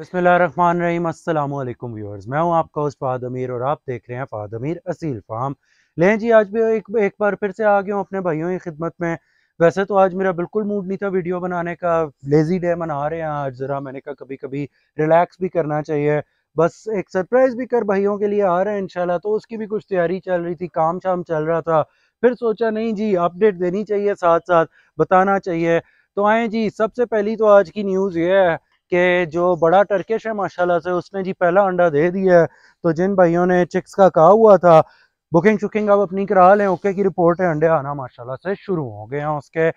रही असलम व्यूअर्स मैं हूं आपका उस फाद अमीर और आप देख रहे हैं फाद अमीर असील फार्म लें जी आज भी एक एक बार फिर से आ गया हूँ अपने भाइयों की खिदमत में वैसे तो आज मेरा बिल्कुल मूड नहीं था वीडियो बनाने का लेज़ी डे मना रहे हैं आज ज़रा मैंने कहा कभी कभी रिलैक्स भी करना चाहिए बस एक सरप्राइज़ भी कर भाइयों के लिए आ रहे हैं इनशाला तो उसकी भी कुछ तैयारी चल रही थी काम शाम चल रहा था फिर सोचा नहीं जी अपडेट देनी चाहिए साथ साथ बताना चाहिए तो आएँ जी सबसे पहली तो आज की न्यूज़ ये है कि जो बड़ा टर्किश है माशाल्लाह से उसने जी पहला अंडा दे दिया है तो जिन भाइयों ने चिक्स का कहा हुआ था बुकिंग शुकिंग आप अपनी करा लें ओके की रिपोर्ट है अंडे आना माशाल्लाह से शुरू हो गए हैं उसके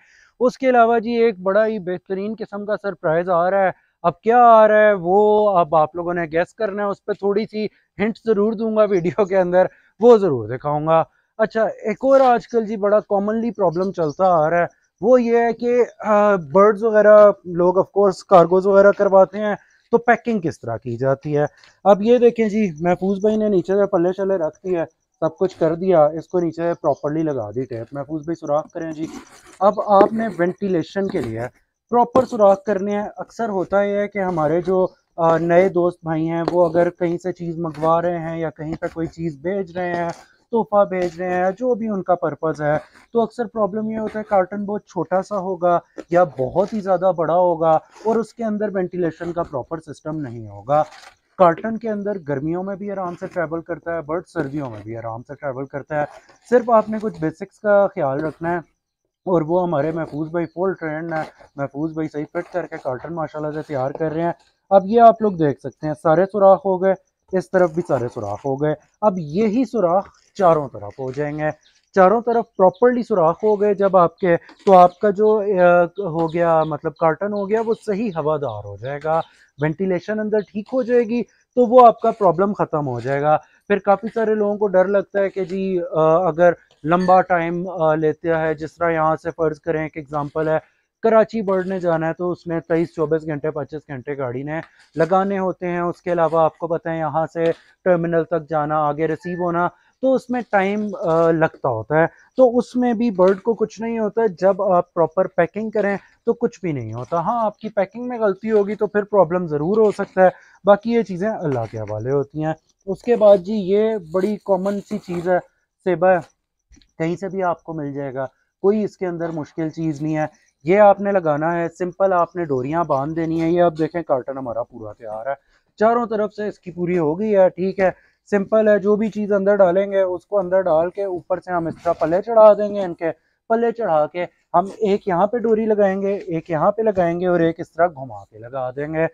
उसके अलावा जी एक बड़ा ही बेहतरीन किस्म का सरप्राइज़ आ रहा है अब क्या आ रहा है वो अब आप लोगों ने गैस करना है उस पर थोड़ी सी हिंट ज़रूर दूंगा वीडियो के अंदर वो ज़रूर दिखाऊंगा अच्छा एक और आजकल जी बड़ा कॉमनली प्रॉब्लम चलता आ रहा है वो ये है कि बर्ड्स वगैरह लोग ऑफ कोर्स कार्गोज वगैरह करवाते हैं तो पैकिंग किस तरह की जाती है अब ये देखें जी महफूज भाई ने नीचे से पल्ले शल्ले रख दिया सब कुछ कर दिया इसको नीचे प्रॉपरली लगा दी टेप महफूज भाई सुराख करें जी अब आपने वेंटिलेशन के लिए प्रॉपर सुराख करने हैं अक्सर होता यह है कि हमारे जो नए दोस्त भाई हैं वो अगर कहीं से चीज़ मंगवा रहे हैं या कहीं पर कोई चीज़ भेज रहे हैं तोहफा भेज रहे हैं जो भी उनका पर्पज़ है तो अक्सर प्रॉब्लम ये होता है कार्टन बहुत छोटा सा होगा या बहुत ही ज़्यादा बड़ा होगा और उसके अंदर वेंटिलेशन का प्रॉपर सिस्टम नहीं होगा कार्टन के अंदर गर्मियों में भी आराम से ट्रैवल करता है बर्ड सर्दियों में भी आराम से ट्रैवल करता है सिर्फ आपने कुछ बेसिक्स का ख्याल रखना है और वो हमारे महफूज भाई फुल ट्रेंड है महफूज भाई सही फिट करके कार्टन माशाल्लाह से तैयार कर रहे हैं अब ये आप लोग देख सकते हैं सारे सुराख हो गए इस तरफ भी सारे सुराख हो गए अब यही सुराख चारों तरफ हो जाएंगे चारों तरफ प्रॉपरली सुराख हो गए जब आपके तो आपका जो हो गया मतलब कार्टन हो गया वो सही हवादार हो जाएगा वेंटिलेशन अंदर ठीक हो जाएगी तो वो आपका प्रॉब्लम ख़त्म हो जाएगा फिर काफ़ी सारे लोगों को डर लगता है कि जी अगर लंबा टाइम लेते है जिस तरह यहाँ से फ़र्ज़ करें एक एग्ज़ाम्पल है कराची बर्ड ने जाना है तो उसमें तेईस चौबीस घंटे पच्चीस घंटे गाड़ी ने लगाने होते हैं उसके अलावा आपको पता है यहाँ से टर्मिनल तक जाना आगे रिसीव होना तो उसमें टाइम लगता होता है तो उसमें भी बर्ड को कुछ नहीं होता जब आप प्रॉपर पैकिंग करें तो कुछ भी नहीं होता हाँ आपकी पैकिंग में गलती होगी तो फिर प्रॉब्लम ज़रूर हो सकता है बाकी ये चीज़ें अल्लाह के हवाले होती हैं उसके बाद जी ये बड़ी कॉमन सी चीज़ है सेबा कहीं से भी आपको मिल जाएगा कोई इसके अंदर मुश्किल चीज़ नहीं है ये आपने लगाना है सिंपल आपने डोरियाँ बांध देनी है ये आप देखें कार्टन हमारा पूरा तैयार है चारों तरफ से इसकी पूरी हो गई है ठीक है सिंपल है जो भी चीज़ अंदर डालेंगे उसको अंदर डाल के ऊपर से हम इस तरह पल्ले चढ़ा देंगे इनके पल्ले चढ़ा के हम एक यहाँ पे डोरी लगाएंगे एक यहाँ पे लगाएंगे और एक इस तरह घुमा के लगा देंगे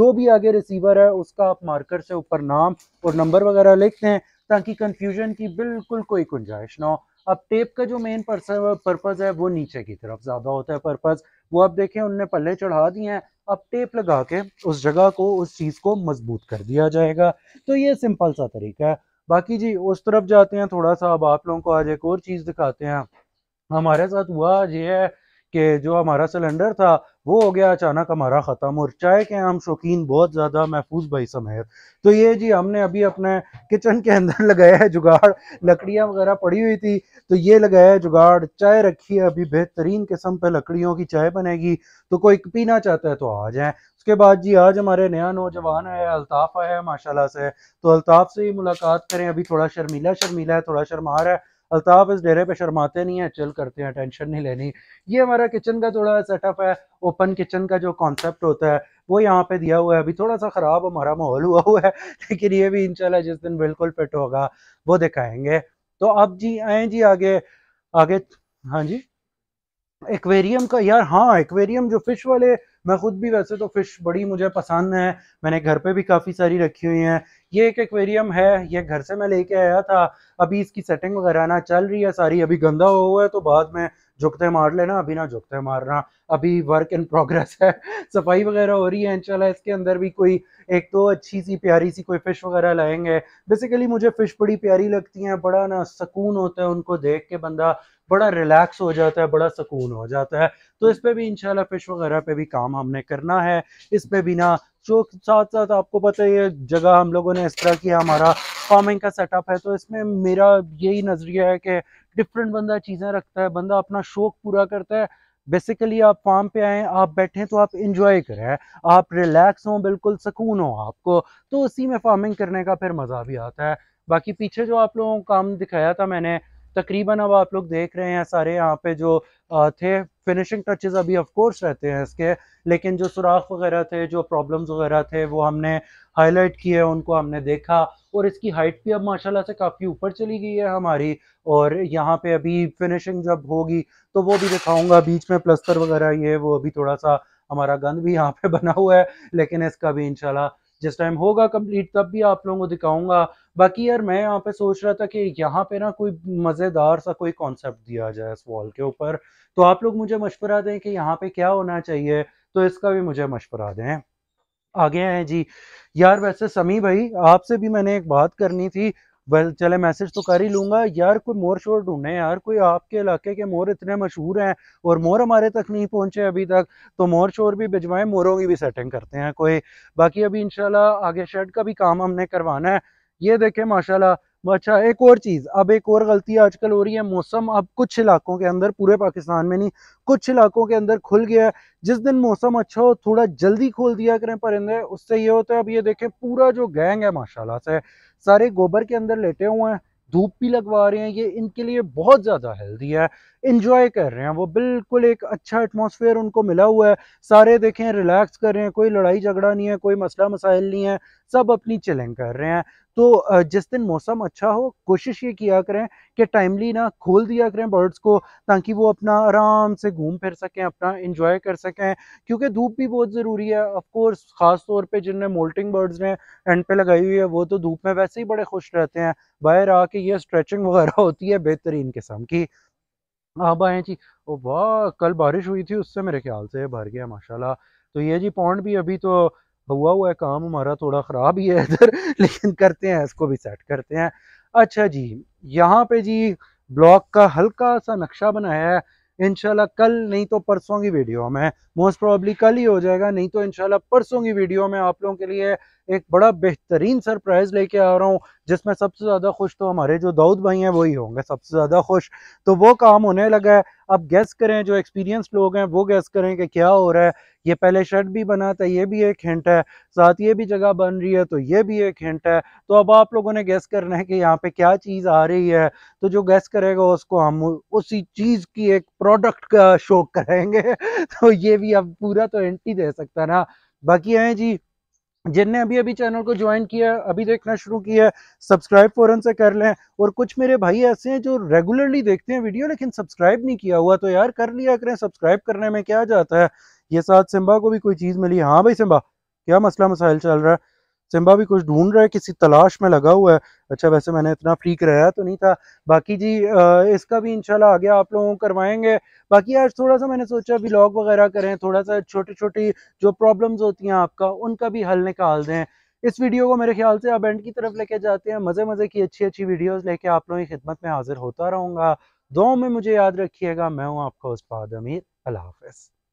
जो भी आगे रिसीवर है उसका आप मार्कर से ऊपर नाम और नंबर वगैरह लिख दें ताकि कंफ्यूजन की बिल्कुल कोई गुंजाइश ना हो अब टेप का जो मेन पर्पज़ है वो नीचे की तरफ ज़्यादा होता है पर्पज़ वो अब देखें उनने पल्ले चढ़ा दिए हैं अब टेप लगा के उस जगह को उस चीज़ को मजबूत कर दिया जाएगा तो ये सिंपल सा तरीका है बाकी जी उस तरफ जाते हैं थोड़ा सा अब आप लोगों को आज एक और चीज़ दिखाते हैं हमारे साथ हुआ ये है कि जो हमारा सिलेंडर था वो हो गया अचानक हमारा ख़त्म और चाय के आम शौकीन बहुत ज़्यादा महफूज भाई समेत तो ये जी हमने अभी अपने किचन के अंदर लगाया है जुगाड़ लकड़ियाँ वगैरह पड़ी हुई थी तो ये लगाया है जुगाड़ चाय रखी है अभी बेहतरीन किस्म पे लकड़ियों की चाय बनेगी तो कोई पीना चाहता है तो आ जाए उसके बाद जी आज हमारे नया नौजवान है अल्ताफ़ आया है माशाला से तो अल्ताफ़ से ही मुलाकात करें अभी थोड़ा शर्मीला शर्मीला है थोड़ा शर्मा है अल्ताफ इस डेरे पे शर्माते नहीं है चिल करते हैं टेंशन नहीं लेनी ये हमारा किचन का थोड़ा सेटअप है ओपन किचन का जो कॉन्सेप्ट होता है वो यहाँ पे दिया हुआ है अभी थोड़ा सा ख़राब हमारा माहौल हुआ हुआ है लेकिन ये भी इनशाला जिस दिन बिल्कुल फिट होगा वो दिखाएंगे तो अब जी आए जी आगे आगे हाँ जी एक्वेरियम का यार हाँ एक्वेरियम जो फिश वाले मैं खुद भी वैसे तो फिश बड़ी मुझे पसंद है मैंने घर पे भी काफ़ी सारी रखी हुई हैं ये एक एक्वेरियम है ये घर से मैं लेके आया था अभी इसकी सेटिंग वगैरह ना चल रही है सारी अभी गंदा हुआ है तो बाद में झुकते मार लेना अभी ना झुकते मारना अभी वर्क इन प्रोग्रेस है सफाई वगैरह हो रही है इंशाल्लाह इसके अंदर भी कोई एक तो अच्छी सी प्यारी सी कोई फ़िश वगैरह लाएंगे बेसिकली मुझे फ़िश बड़ी प्यारी लगती हैं बड़ा ना सुकून होता है उनको देख के बंदा बड़ा रिलैक्स हो जाता है बड़ा सुकून हो जाता है तो इस पर भी इनशाला फ़िश वगैरह पे भी काम हमने करना है इस पर भी ना जो साथ साथ आपको पता है जगह हम लोगों ने इस तरह की हमारा फार्मिंग का सेटअप है तो इसमें मेरा यही नज़रिया है कि डिफरेंट बंदा चीज़ें रखता है बंदा अपना शौक पूरा करता है बेसिकली आप फार्म पे आएँ आप बैठें तो आप इंजॉय करें आप रिलैक्स हों बिल्कुल सुकून हो आपको तो उसी में फार्मिंग करने का फिर मज़ा भी आता है बाकी पीछे जो आप लोगों को काम दिखाया था मैंने तकरीबन अब आप लोग देख रहे हैं सारे यहाँ पे जो थे फिनिशिंग टचेस अभी ऑफ कोर्स रहते हैं इसके लेकिन जो सुराख वगैरह थे जो प्रॉब्लम्स वगैरह थे वो हमने हाईलाइट किए उनको हमने देखा और इसकी हाइट भी अब माशाल्लाह से काफ़ी ऊपर चली गई है हमारी और यहाँ पे अभी फिनिशिंग जब होगी तो वो भी दिखाऊंगा बीच में प्लस्तर वगैरह ये वो अभी थोड़ा सा हमारा गंद भी यहाँ पे बना हुआ है लेकिन इसका भी इंशाल्लाह जिस टाइम होगा कंप्लीट तब भी आप लोगों को दिखाऊंगा बाकी यार मैं यहाँ पे सोच रहा था कि यहाँ पे ना कोई मज़ेदार सा कोई कॉन्सेप्ट दिया जाए इस वॉल के ऊपर तो आप लोग मुझे मशवरा दें कि यहाँ पे क्या होना चाहिए तो इसका भी मुझे मशवरा दें आगे हैं जी यार वैसे समी भाई आपसे भी मैंने एक बात करनी थी वेल चले मैसेज तो कर ही लूंगा यार कोई मोर शोर ढूंढे यार कोई आपके इलाके के मोर इतने मशहूर हैं और मोर हमारे तक नहीं पहुंचे अभी तक तो मोर शोर भी भिजवाएं मोरों की भी सेटिंग करते हैं कोई बाकी अभी इंशाल्लाह आगे शेड का भी काम हमने करवाना है ये देखें माशाल्लाह अच्छा एक और चीज़ अब एक और गलती आजकल हो रही है मौसम अब कुछ इलाकों के अंदर पूरे पाकिस्तान में नहीं कुछ इलाकों के अंदर खुल गया है जिस दिन मौसम अच्छा हो थोड़ा जल्दी खोल दिया करें परिंदे उससे ये होता है अब ये देखें पूरा जो गैंग है माशाल्लाह से सारे गोबर के अंदर लेटे हुए हैं धूप भी लगवा रहे हैं ये इनके लिए बहुत ज़्यादा हेल्दी है इन्जॉय कर रहे हैं वो बिल्कुल एक अच्छा एटमोसफेयर उनको मिला हुआ है सारे देखें रिलैक्स कर रहे हैं कोई लड़ाई झगड़ा नहीं है कोई मसला मसाइल नहीं है सब अपनी चिलिंग कर रहे हैं तो जिस दिन मौसम अच्छा हो कोशिश ये किया करें कि टाइमली ना खोल दिया करें बर्ड्स को ताकि वो अपना आराम से घूम फिर सकें अपना इंजॉय कर सकें क्योंकि धूप भी बहुत ज़रूरी है ऑफकोर्स ख़ास तौर पर जिनने मोल्टिंग बर्ड्स ने एंड पे लगाई हुई है वो तो धूप में वैसे ही बड़े खुश रहते हैं बाहर आके ये स्ट्रेचिंग वगैरह होती है बेहतरीन किस्म की अब आए जी वाह कल बारिश हुई थी उससे मेरे ख्याल से भर गया माशाला तो ये जी पौंड भी अभी तो हुआ हुआ है काम हमारा थोड़ा ख़राब ही है इधर लेकिन करते हैं इसको भी सेट करते हैं अच्छा जी यहाँ पे जी ब्लॉक का हल्का सा नक्शा बनाया है इनशाला कल नहीं तो परसों की वीडियो में मोस्ट प्रॉब्ली कल ही हो जाएगा नहीं तो इनशाला परसों की वीडियो में आप लोगों के लिए एक बड़ा बेहतरीन सरप्राइज़ लेके आ रहा हूँ जिसमें सबसे ज़्यादा खुश तो हमारे जो दाऊद भाई हैं वही होंगे सबसे ज़्यादा खुश तो वो काम होने लगा है अब गैस करें जो एक्सपीरियंस लोग हैं वो गैस करें कि क्या हो रहा है ये पहले शर्ट भी बना था ये भी एक हिंट है साथ ये भी जगह बन रही है तो ये भी एक हिंट है तो अब आप लोगों ने गैस करना है कि यहाँ पे क्या चीज़ आ रही है तो जो गैस करेगा उसको हम उसी चीज़ की एक प्रोडक्ट का शो करेंगे तो ये भी अब पूरा तो एंट्री दे सकता ना बाकी आए जी जिनने अभी अभी चैनल को ज्वाइन किया अभी देखना शुरू किया सब्सक्राइब फ़ौरन से कर लें और कुछ मेरे भाई ऐसे हैं जो रेगुलरली देखते हैं वीडियो लेकिन सब्सक्राइब नहीं किया हुआ तो यार कर लिया करें सब्सक्राइब करने में क्या जाता है ये साथ सिम्बा को भी कोई चीज़ मिली हाँ भाई सिम्बा क्या मसला मसाइल चल रहा है सिम्बा भी कुछ ढूंढ रहा है किसी तलाश में लगा हुआ है अच्छा वैसे मैंने इतना फ्री कराया तो नहीं था बाकी जी आ, इसका भी इंशाल्लाह आगे आप लोगों करवाएंगे बाकी आज थोड़ा सा मैंने सोचा व्लॉग वगैरह करें थोड़ा सा छोटी छोटी जो प्रॉब्लम्स होती हैं आपका उनका भी हल निकाल दें इस वीडियो को मेरे ख्याल से अब एंड की तरफ लेके जाते हैं मज़े मज़े की अच्छी अच्छी वीडियोज़ लेके आप लोगों की खिदमत में हाजिर होता रहूँगा दो में मुझे याद रखिएगा मैं हूँ आपका उस्ताद अमीर अल्लाह हाफिज़